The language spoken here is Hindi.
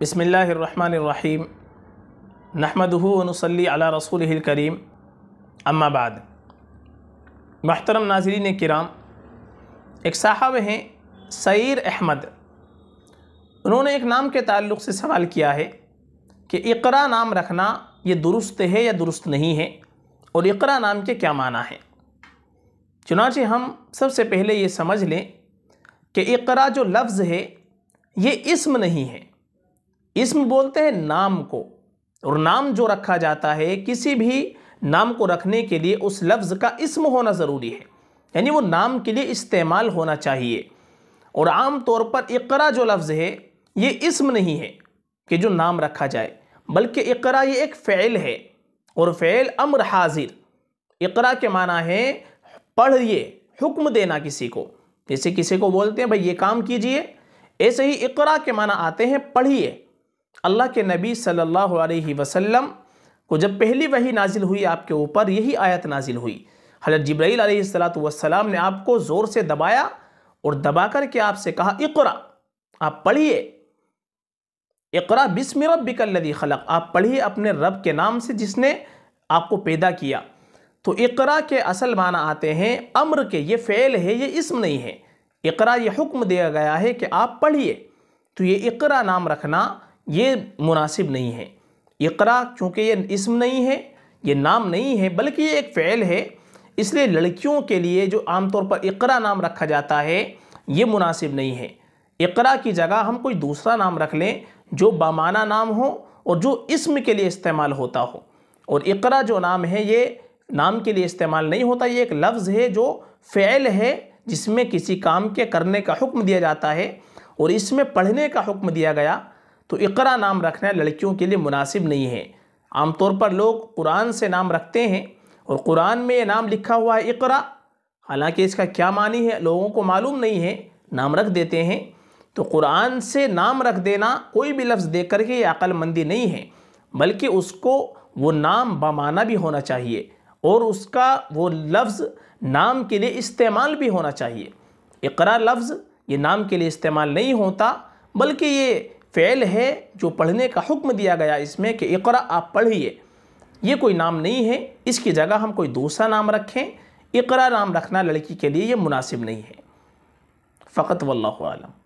बसमीम नहमदूनसली अला रसूल करीम अम्माबाद महतरम नाजरीन कराम एक साहब हैं सैर अहमद उन्होंने एक नाम के ताल्लुक़ से सवाल किया है कि इकरा नाम रखना ये दुरुस्त है या दुरुस्त नहीं है और इकरा नाम के क्या माना है चुनाचे हम सबसे पहले ये समझ लें कि इकरा जो लफ्ज़ है ये इसम नहीं है इसम बोलते हैं नाम को और नाम जो रखा जाता है किसी भी नाम को रखने के लिए उस लफ्ज़ का इसम होना ज़रूरी है यानी वो नाम के लिए इस्तेमाल होना चाहिए और आम तौर पर इकरा जो लफ्ज़ है ये इसम नहीं है कि जो नाम रखा जाए बल्कि इकरा ये एक फ़ैल है और फ़ैल अमर हाजिर इकरा के माना है पढ़िए हुक्म देना किसी को जैसे किसी को बोलते हैं भाई ये काम कीजिए ऐसे ही इकरा के माना आते हैं पढ़िए अल्लाह के नबी सल्लल्लाहु अलैहि वसल्लम को जब पहली वही नाजिल हुई आपके ऊपर यही आयत नाजिल हुई हजरत जब्राईल सलाम ने आपको ज़ोर से दबाया और दबा करके आपसे कहा इकरा आप पढ़िए इकरा बिस्म रबिकल्लदी खलक आप पढ़िए अपने रब के नाम से जिसने आपको पैदा किया तो इकरा के असल माना आते हैं अम्र के ये फ़ेल है ये इसम नहीं है इकरा ये हुक्म दिया गया है कि आप पढ़िए तो ये इकरा नाम रखना ये मुनासिब नहीं है इकरा चूँकि ये इसम नहीं है ये नाम नहीं है बल्कि ये एक फ़ैल है इसलिए लड़कियों के लिए जो आमतौर पर इकरा नाम रखा जाता है ये मुनासिब नहीं है इकरा की जगह हम कोई दूसरा नाम रख लें जो बामाना नाम हो और जो इसम के लिए इस्तेमाल होता हो और इकरा जो नाम है ये नाम के लिए इस्तेमाल नहीं होता ये एक लफ्ज़ है जो फ़ैल है जिसमें किसी काम के करने का हुक्म दिया जाता है और इसमें पढ़ने का हुक्म दिया गया तो इकरा नाम रखना लड़कियों के लिए मुनासिब नहीं है आमतौर पर लोग कुरान से नाम रखते हैं और कुरान में ये नाम लिखा हुआ है इकरा हालांकि इसका क्या मानी है लोगों को मालूम नहीं है नाम रख देते हैं तो कुरान से नाम रख देना कोई भी लफ्ज़ दे करके ये अक्लमंदी नहीं है बल्कि उसको वो नाम बमाना भी होना चाहिए और उसका वो लफ्ज़ नाम के लिए इस्तेमाल भी होना चाहिए इकरा लफ्ज़ ये नाम के लिए इस्तेमाल नहीं होता बल्कि ये फ़ैल है जो पढ़ने का हुक्म दिया गया इसमें कि इकरा आप पढ़िए ये कोई नाम नहीं है इसकी जगह हम कोई दूसरा नाम रखें इकरा नाम रखना लड़की के लिए ये मुनासिब नहीं है फ़कत वल्लम